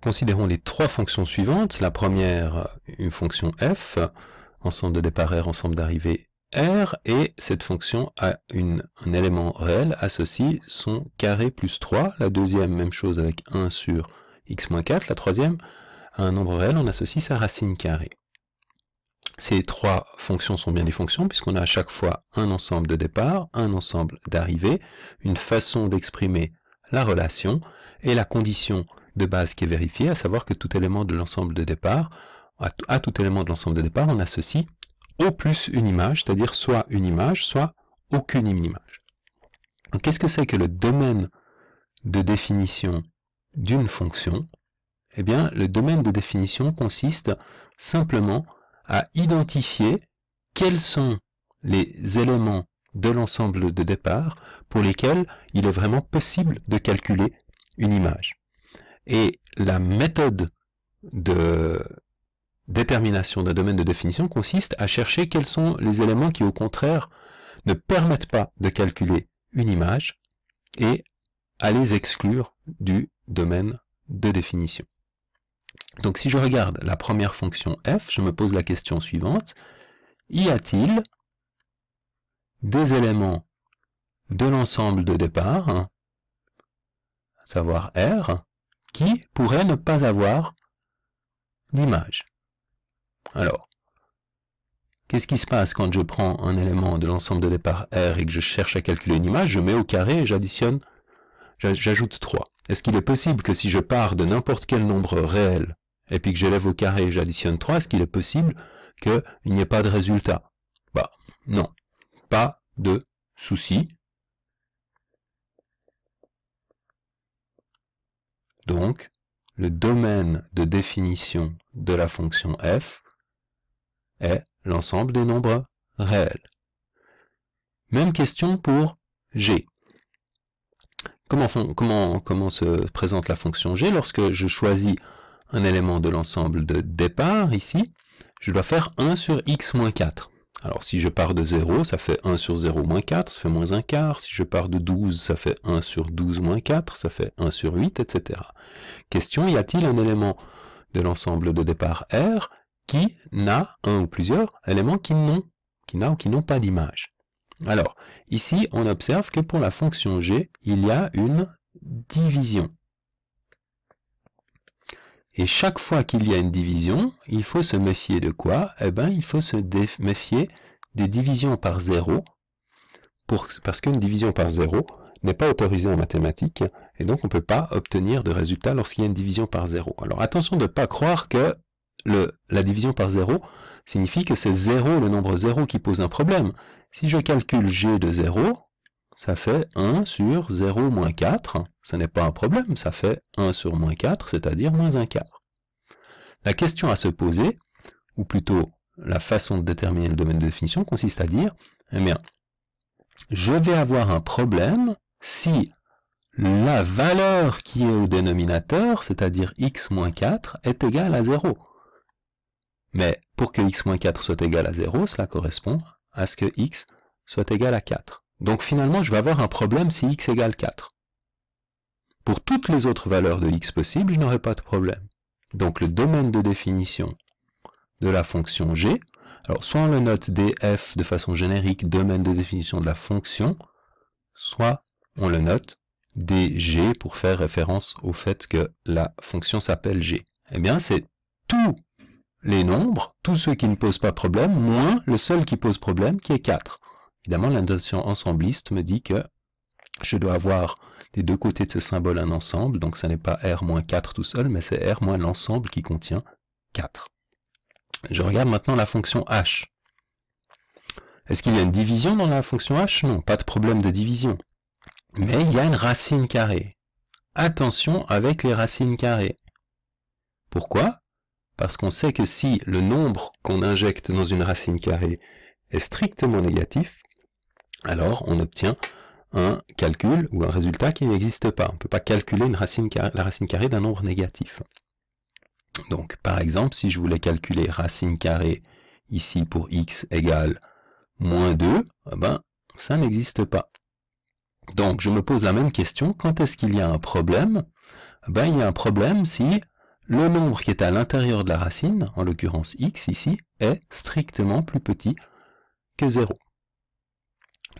considérons les trois fonctions suivantes. La première, une fonction f, ensemble de départ R, ensemble d'arrivée R, et cette fonction a un élément réel associé, son carré plus 3. La deuxième, même chose avec 1 sur x moins 4. La troisième, à un nombre réel, on associe sa racine carrée. Ces trois fonctions sont bien des fonctions, puisqu'on a à chaque fois un ensemble de départ, un ensemble d'arrivée, une façon d'exprimer la relation, et la condition de base qui est vérifiée, à savoir que tout élément de l'ensemble de départ, à, tout élément de l'ensemble de départ, on associe au plus une image, c'est-à-dire soit une image, soit aucune image. Qu'est-ce que c'est que le domaine de définition d'une fonction Eh bien, le domaine de définition consiste simplement à identifier quels sont les éléments de l'ensemble de départ pour lesquels il est vraiment possible de calculer une image. Et la méthode de détermination d'un domaine de définition consiste à chercher quels sont les éléments qui, au contraire, ne permettent pas de calculer une image et à les exclure du domaine de définition. Donc si je regarde la première fonction f, je me pose la question suivante. Y a-t-il des éléments de l'ensemble de départ, à savoir R, qui pourrait ne pas avoir d'image. Alors, qu'est-ce qui se passe quand je prends un élément de l'ensemble de départ R et que je cherche à calculer une image Je mets au carré et j'additionne, j'ajoute 3. Est-ce qu'il est possible que si je pars de n'importe quel nombre réel et puis que j'élève au carré et j'additionne 3, est-ce qu'il est possible qu'il n'y ait pas de résultat Bah non, pas de souci, Donc, le domaine de définition de la fonction f est l'ensemble des nombres réels. Même question pour g. Comment, se présente la fonction g Lorsque je choisis un élément de l'ensemble de départ, ici, je dois faire 1 sur x moins 4. Alors si je pars de 0, ça fait 1 sur 0 moins 4, ça fait moins 1 quart. Si je pars de 12, ça fait 1 sur 12 moins 4, ça fait 1 sur 8, etc. Question, y a-t-il un élément de l'ensemble de départ R qui n'a un ou plusieurs éléments qui n'ont qui n'ont pas d'image Alors, ici, on observe que pour la fonction g, il y a une division. Et chaque fois qu'il y a une division, il faut se méfier de quoi Eh bien, il faut se méfier des divisions par zéro, parce qu'une division par zéro n'est pas autorisée en mathématiques, et donc on ne peut pas obtenir de résultat lorsqu'il y a une division par zéro. Alors attention de ne pas croire que la division par zéro signifie que c'est zéro, le nombre zéro qui pose un problème. Si je calcule g de 0 ça fait 1 sur 0 moins 4. Ce n'est pas un problème, ça fait 1 sur moins 4, c'est-à-dire moins 1 quart. La question à se poser, ou plutôt la façon de déterminer le domaine de définition, consiste à dire, eh bien, je vais avoir un problème si la valeur qui est au dénominateur, c'est-à-dire x moins 4, est égale à 0. Mais pour que x moins 4 soit égal à 0, cela correspond à ce que x soit égal à 4. Donc finalement, je vais avoir un problème si x égale 4. Pour toutes les autres valeurs de x possibles, je n'aurai pas de problème. Donc le domaine de définition de la fonction g, alors soit on le note df de façon générique, domaine de définition de la fonction, soit on le note dg pour faire référence au fait que la fonction s'appelle g. Eh bien, c'est tous les nombres, tous ceux qui ne posent pas problème, moins le seul qui pose problème, qui est 4. Évidemment, la notion ensembliste me dit que je dois avoir des deux côtés de ce symbole un ensemble, donc ce n'est pas R-4 tout seul, mais c'est R- moins l'ensemble qui contient 4. Je regarde maintenant la fonction H. Est-ce qu'il y a une division dans la fonction H Non, pas de problème de division. Mais il y a une racine carrée. Attention avec les racines carrées. Pourquoi Parce qu'on sait que si le nombre qu'on injecte dans une racine carrée est strictement négatif, alors on obtient un calcul ou un résultat qui n'existe pas. On ne peut pas calculer la racine carrée d'un nombre négatif. Donc par exemple, si je voulais calculer racine carrée ici pour x égale moins 2, ah ben, ça n'existe pas. Donc je me pose la même question, quand est-ce qu'il y a un problème ah ben, Il y a un problème si le nombre qui est à l'intérieur de la racine, en l'occurrence x ici, est strictement plus petit que 0.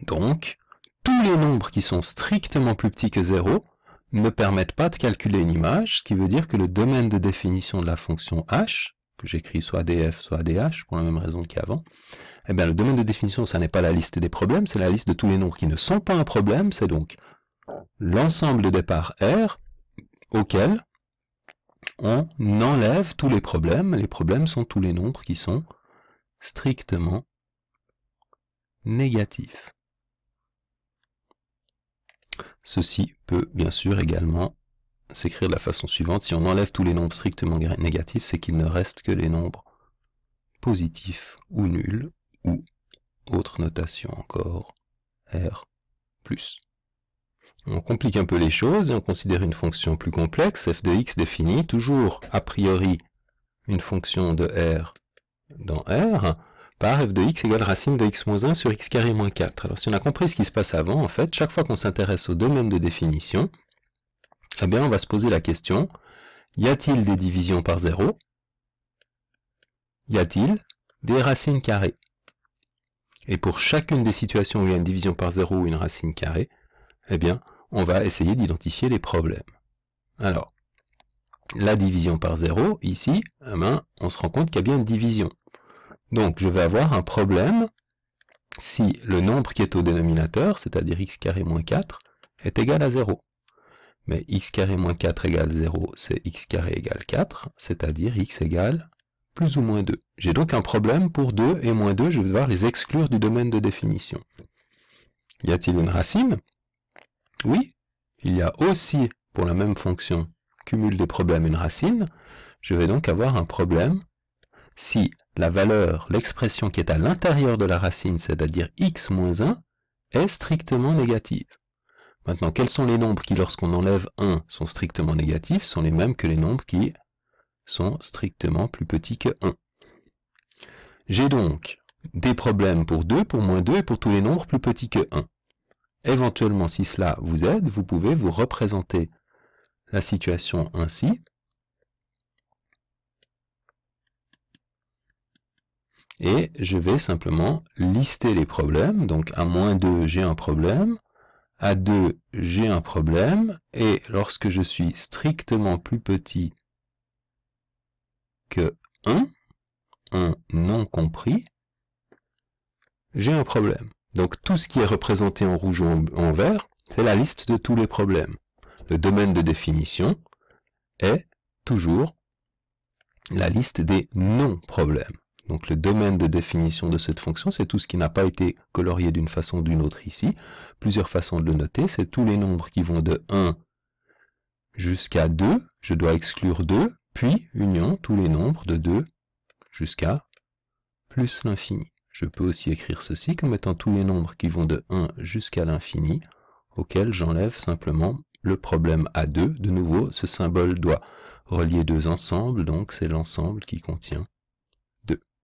Donc, tous les nombres qui sont strictement plus petits que 0 ne permettent pas de calculer une image, ce qui veut dire que le domaine de définition de la fonction h, que j'écris soit df, soit dh, pour la même raison qu'avant, eh bien, le domaine de définition, ça n'est pas la liste des problèmes, c'est la liste de tous les nombres qui ne sont pas un problème, c'est donc l'ensemble de départ R auquel on enlève tous les problèmes. Les problèmes sont tous les nombres qui sont strictement négatifs. Ceci peut bien sûr également s'écrire de la façon suivante. Si on enlève tous les nombres strictement négatifs, c'est qu'il ne reste que les nombres positifs ou nuls, ou autre notation encore, R+. On complique un peu les choses et on considère une fonction plus complexe, f de x définit toujours a priori une fonction de R dans R, par f de x égale racine de x moins 1 sur x carré moins 4. Alors si on a compris ce qui se passe avant, en fait, chaque fois qu'on s'intéresse au domaine de définition, eh bien on va se poser la question, y a-t-il des divisions par 0 Y a-t-il des racines carrées Et pour chacune des situations où il y a une division par 0 ou une racine carrée, eh bien on va essayer d'identifier les problèmes. Alors, la division par 0, ici, eh ben, on se rend compte qu'il y a bien une division. Donc je vais avoir un problème si le nombre qui est au dénominateur, c'est-à-dire x carré moins 4, est égal à 0. Mais x carré moins 4 égale 0, c'est x carré égale 4, c'est-à-dire x égale plus ou moins 2. J'ai donc un problème pour 2 et moins 2, je vais devoir les exclure du domaine de définition. Y a-t-il une racine Oui, il y a aussi, pour la même fonction, cumul des problèmes, une racine. Je vais donc avoir un problème si la valeur, l'expression qui est à l'intérieur de la racine, c'est-à-dire x moins 1, est strictement négative. Maintenant, quels sont les nombres qui, lorsqu'on enlève 1, sont strictement négatifs sont les mêmes que les nombres qui sont strictement plus petits que 1. J'ai donc des problèmes pour 2, pour moins 2 et pour tous les nombres plus petits que 1. Éventuellement, si cela vous aide, vous pouvez vous représenter la situation ainsi. et je vais simplement lister les problèmes. Donc à moins 2, j'ai un problème. À 2, j'ai un problème. Et lorsque je suis strictement plus petit que 1, 1 non compris, j'ai un problème. Donc tout ce qui est représenté en rouge ou en vert, c'est la liste de tous les problèmes. Le domaine de définition est toujours la liste des non-problèmes. Donc le domaine de définition de cette fonction, c'est tout ce qui n'a pas été colorié d'une façon ou d'une autre ici. Plusieurs façons de le noter, c'est tous les nombres qui vont de 1 jusqu'à 2. Je dois exclure 2, puis union tous les nombres de 2 jusqu'à plus l'infini. Je peux aussi écrire ceci comme étant tous les nombres qui vont de 1 jusqu'à l'infini, auquel j'enlève simplement le problème à 2. De nouveau, ce symbole doit relier deux ensembles, donc c'est l'ensemble qui contient